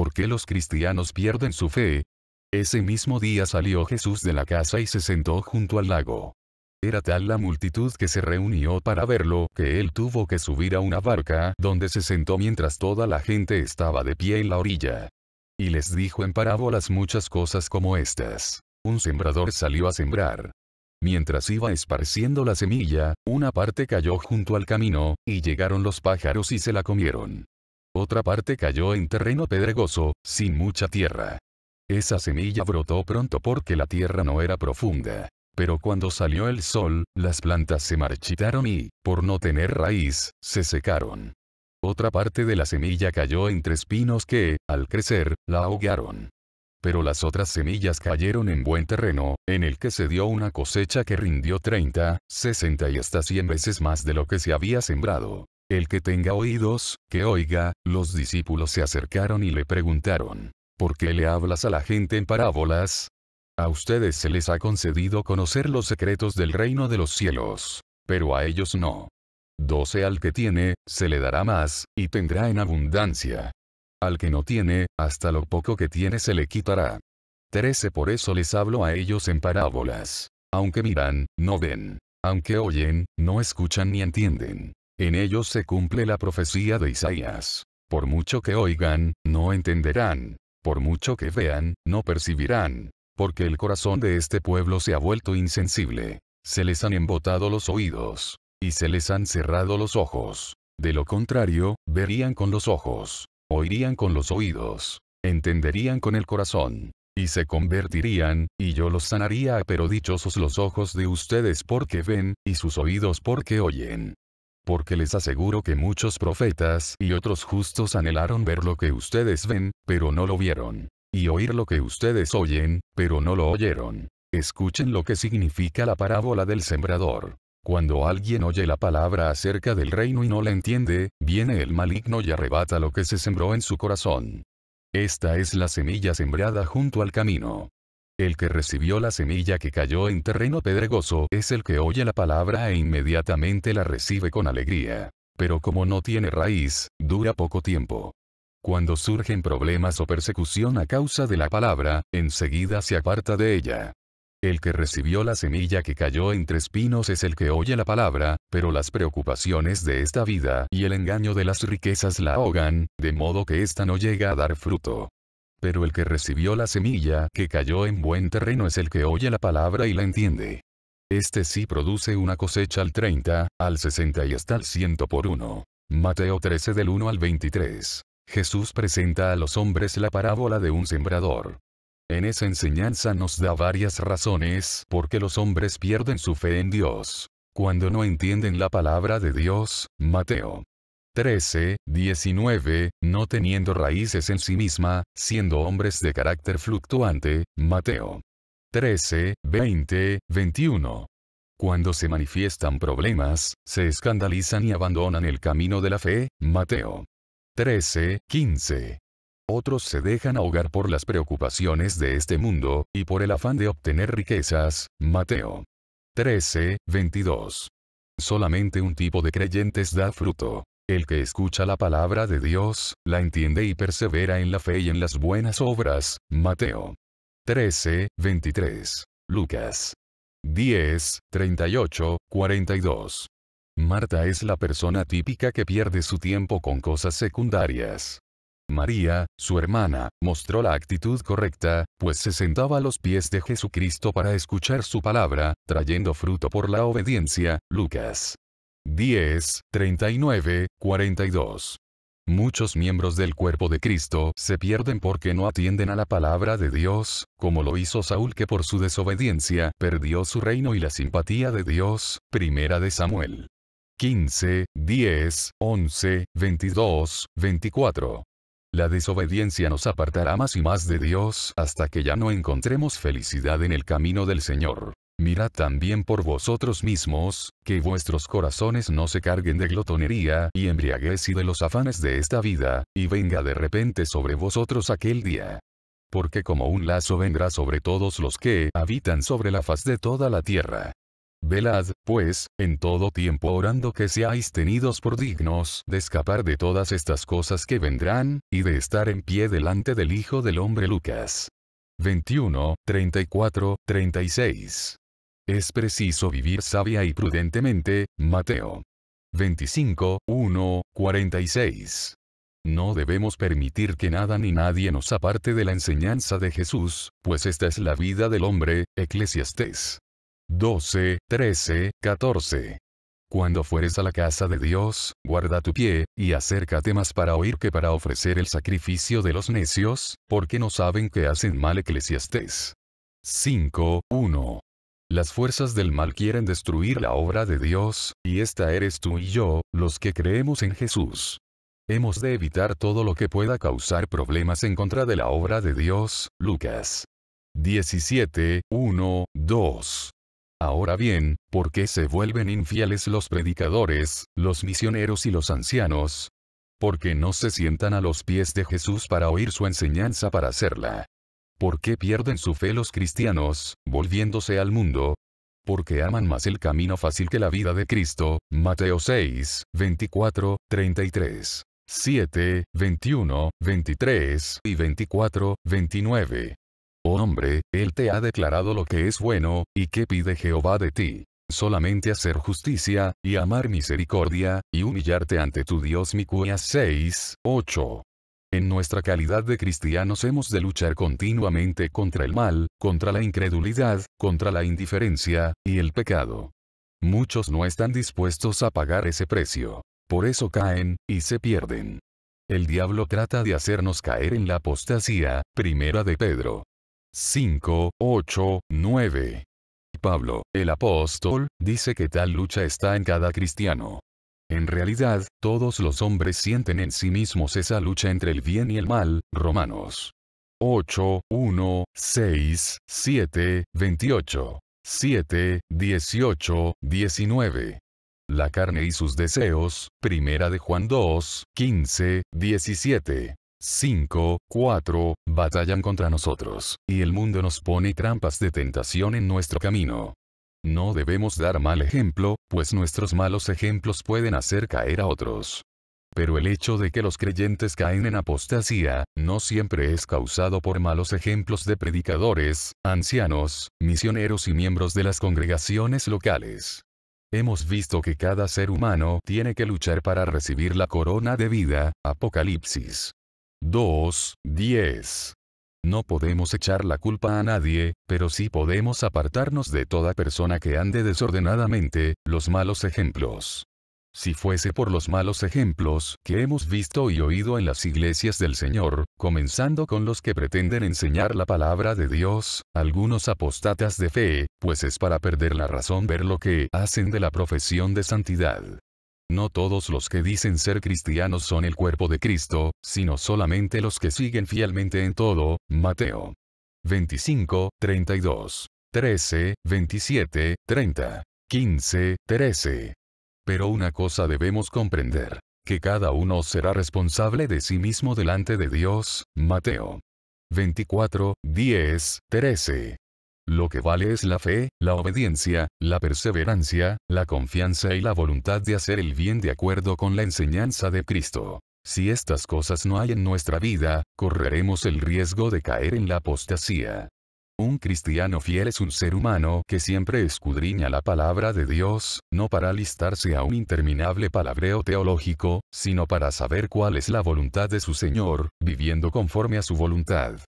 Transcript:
¿por qué los cristianos pierden su fe? Ese mismo día salió Jesús de la casa y se sentó junto al lago. Era tal la multitud que se reunió para verlo que él tuvo que subir a una barca, donde se sentó mientras toda la gente estaba de pie en la orilla. Y les dijo en parábolas muchas cosas como estas. Un sembrador salió a sembrar. Mientras iba esparciendo la semilla, una parte cayó junto al camino, y llegaron los pájaros y se la comieron. Otra parte cayó en terreno pedregoso, sin mucha tierra. Esa semilla brotó pronto porque la tierra no era profunda. Pero cuando salió el sol, las plantas se marchitaron y, por no tener raíz, se secaron. Otra parte de la semilla cayó entre espinos que, al crecer, la ahogaron. Pero las otras semillas cayeron en buen terreno, en el que se dio una cosecha que rindió 30, 60 y hasta 100 veces más de lo que se había sembrado. El que tenga oídos, que oiga, los discípulos se acercaron y le preguntaron, ¿por qué le hablas a la gente en parábolas? A ustedes se les ha concedido conocer los secretos del reino de los cielos, pero a ellos no. 12 Al que tiene, se le dará más, y tendrá en abundancia. Al que no tiene, hasta lo poco que tiene se le quitará. 13 Por eso les hablo a ellos en parábolas. Aunque miran, no ven. Aunque oyen, no escuchan ni entienden. En ellos se cumple la profecía de Isaías. Por mucho que oigan, no entenderán. Por mucho que vean, no percibirán. Porque el corazón de este pueblo se ha vuelto insensible. Se les han embotado los oídos. Y se les han cerrado los ojos. De lo contrario, verían con los ojos. Oirían con los oídos. Entenderían con el corazón y se convertirían, y yo los sanaría, pero dichosos los ojos de ustedes porque ven, y sus oídos porque oyen porque les aseguro que muchos profetas y otros justos anhelaron ver lo que ustedes ven, pero no lo vieron, y oír lo que ustedes oyen, pero no lo oyeron. Escuchen lo que significa la parábola del sembrador. Cuando alguien oye la palabra acerca del reino y no la entiende, viene el maligno y arrebata lo que se sembró en su corazón. Esta es la semilla sembrada junto al camino. El que recibió la semilla que cayó en terreno pedregoso es el que oye la palabra e inmediatamente la recibe con alegría. Pero como no tiene raíz, dura poco tiempo. Cuando surgen problemas o persecución a causa de la palabra, enseguida se aparta de ella. El que recibió la semilla que cayó entre espinos es el que oye la palabra, pero las preocupaciones de esta vida y el engaño de las riquezas la ahogan, de modo que ésta no llega a dar fruto. Pero el que recibió la semilla que cayó en buen terreno es el que oye la palabra y la entiende. Este sí produce una cosecha al 30, al 60 y hasta al 100 por uno. Mateo 13 del 1 al 23. Jesús presenta a los hombres la parábola de un sembrador. En esa enseñanza nos da varias razones por qué los hombres pierden su fe en Dios. Cuando no entienden la palabra de Dios, Mateo 13, 19, no teniendo raíces en sí misma, siendo hombres de carácter fluctuante, Mateo. 13, 20, 21. Cuando se manifiestan problemas, se escandalizan y abandonan el camino de la fe, Mateo. 13, 15. Otros se dejan ahogar por las preocupaciones de este mundo, y por el afán de obtener riquezas, Mateo. 13, 22. Solamente un tipo de creyentes da fruto. El que escucha la palabra de Dios, la entiende y persevera en la fe y en las buenas obras. Mateo 13, 23. Lucas 10, 38, 42. Marta es la persona típica que pierde su tiempo con cosas secundarias. María, su hermana, mostró la actitud correcta, pues se sentaba a los pies de Jesucristo para escuchar su palabra, trayendo fruto por la obediencia. Lucas 10, 39, 42. Muchos miembros del cuerpo de Cristo se pierden porque no atienden a la palabra de Dios, como lo hizo Saúl que por su desobediencia perdió su reino y la simpatía de Dios. Primera de Samuel. 15, 10, 11, 22, 24. La desobediencia nos apartará más y más de Dios hasta que ya no encontremos felicidad en el camino del Señor. Mirad también por vosotros mismos, que vuestros corazones no se carguen de glotonería y embriaguez y de los afanes de esta vida, y venga de repente sobre vosotros aquel día. Porque como un lazo vendrá sobre todos los que habitan sobre la faz de toda la tierra. Velad, pues, en todo tiempo orando que seáis tenidos por dignos de escapar de todas estas cosas que vendrán, y de estar en pie delante del Hijo del Hombre Lucas. 21, 34, 36. Es preciso vivir sabia y prudentemente, Mateo. 25, 1, 46. No debemos permitir que nada ni nadie nos aparte de la enseñanza de Jesús, pues esta es la vida del hombre, Eclesiastés. 12, 13, 14. Cuando fueres a la casa de Dios, guarda tu pie, y acércate más para oír que para ofrecer el sacrificio de los necios, porque no saben que hacen mal Eclesiastés. 5, 1. Las fuerzas del mal quieren destruir la obra de Dios, y esta eres tú y yo, los que creemos en Jesús. Hemos de evitar todo lo que pueda causar problemas en contra de la obra de Dios, Lucas. 17, 1, 2. Ahora bien, ¿por qué se vuelven infieles los predicadores, los misioneros y los ancianos? Porque no se sientan a los pies de Jesús para oír su enseñanza para hacerla. ¿Por qué pierden su fe los cristianos, volviéndose al mundo? Porque aman más el camino fácil que la vida de Cristo. Mateo 6, 24, 33. 7, 21, 23 y 24, 29. Oh hombre, Él te ha declarado lo que es bueno, y qué pide Jehová de ti. Solamente hacer justicia, y amar misericordia, y humillarte ante tu Dios. Micuías 6, 8. En nuestra calidad de cristianos hemos de luchar continuamente contra el mal, contra la incredulidad, contra la indiferencia, y el pecado. Muchos no están dispuestos a pagar ese precio. Por eso caen, y se pierden. El diablo trata de hacernos caer en la apostasía, primera de Pedro. 5, 8, 9. Pablo, el apóstol, dice que tal lucha está en cada cristiano. En realidad, todos los hombres sienten en sí mismos esa lucha entre el bien y el mal, Romanos 8, 1, 6, 7, 28, 7, 18, 19. La carne y sus deseos, primera de Juan 2, 15, 17. 5, 4, batallan contra nosotros, y el mundo nos pone trampas de tentación en nuestro camino. No debemos dar mal ejemplo, pues nuestros malos ejemplos pueden hacer caer a otros. Pero el hecho de que los creyentes caen en apostasía, no siempre es causado por malos ejemplos de predicadores, ancianos, misioneros y miembros de las congregaciones locales. Hemos visto que cada ser humano tiene que luchar para recibir la corona de vida, Apocalipsis 2, 10. No podemos echar la culpa a nadie, pero sí podemos apartarnos de toda persona que ande desordenadamente, los malos ejemplos. Si fuese por los malos ejemplos que hemos visto y oído en las iglesias del Señor, comenzando con los que pretenden enseñar la palabra de Dios, algunos apostatas de fe, pues es para perder la razón ver lo que hacen de la profesión de santidad. No todos los que dicen ser cristianos son el cuerpo de Cristo, sino solamente los que siguen fielmente en todo, Mateo. 25, 32, 13, 27, 30, 15, 13. Pero una cosa debemos comprender, que cada uno será responsable de sí mismo delante de Dios, Mateo. 24, 10, 13. Lo que vale es la fe, la obediencia, la perseverancia, la confianza y la voluntad de hacer el bien de acuerdo con la enseñanza de Cristo. Si estas cosas no hay en nuestra vida, correremos el riesgo de caer en la apostasía. Un cristiano fiel es un ser humano que siempre escudriña la palabra de Dios, no para alistarse a un interminable palabreo teológico, sino para saber cuál es la voluntad de su Señor, viviendo conforme a su voluntad.